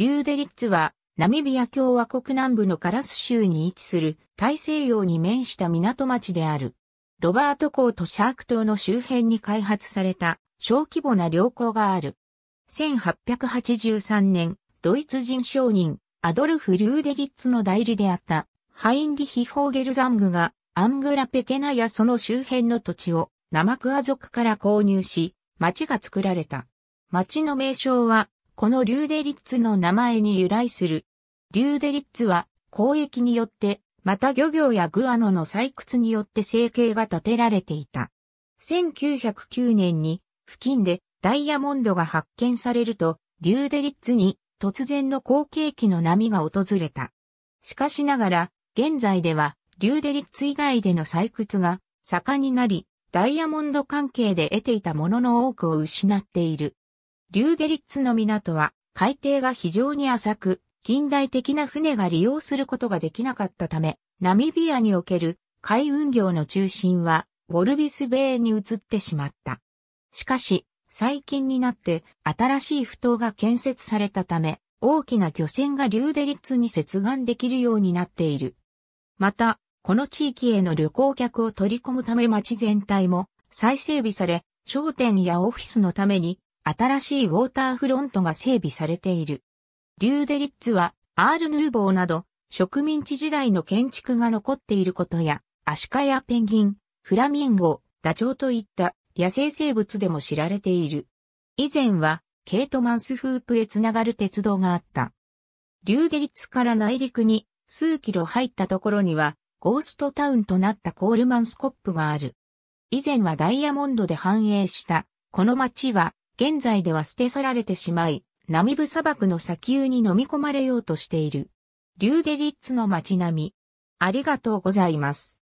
リューデリッツは、ナミビア共和国南部のカラス州に位置する大西洋に面した港町である。ロバート港とシャーク島の周辺に開発された小規模な良港がある。1883年、ドイツ人商人、アドルフ・リューデリッツの代理であったハインリヒ・ホーゲルザングがアングラ・ペケナやその周辺の土地をナマクア族から購入し、町が作られた。町の名称はこのリューデリッツの名前に由来する。リューデリッツは交易によって、また漁業やグアノの採掘によって生計が立てられていた。1909年に付近でダイヤモンドが発見されると、リューデリッツに突然の好景気の波が訪れた。しかしながら、現在ではリューデリッツ以外での採掘が盛んになり、ダイヤモンド関係で得ていたものの多くを失っている。リューデリッツの港は海底が非常に浅く、近代的な船が利用することができなかったため、ナミビアにおける海運業の中心はウォルビスベイに移ってしまった。しかし、最近になって新しい埠頭が建設されたため、大きな漁船がリューデリッツに接岸できるようになっている。また、この地域への旅行客を取り込むため町全体も再整備され、商店やオフィスのために新しいウォーターフロントが整備されている。リューデリッツは、アール・ヌーボーなど、植民地時代の建築が残っていることや、アシカやペンギン、フラミンゴ、ダチョウといった野生生物でも知られている。以前は、ケートマンスフープへつながる鉄道があった。リューデリッツから内陸に数キロ入ったところには、ゴーストタウンとなったコールマンスコップがある。以前はダイヤモンドで繁栄した、この街は現在では捨て去られてしまい、ナミブ砂漠の砂丘に飲み込まれようとしている。リューデリッツの街並み。ありがとうございます。